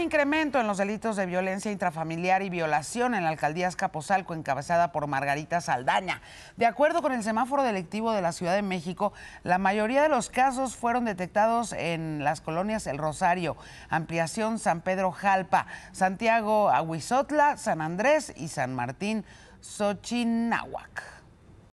incremento en los delitos de violencia intrafamiliar y violación en la alcaldía Escaposalco, encabezada por Margarita Saldaña. De acuerdo con el semáforo delictivo de la Ciudad de México, la mayoría de los casos fueron detectados en las colonias El Rosario, Ampliación San Pedro Jalpa, Santiago Aguizotla, San Andrés y San Martín Xochináhuac.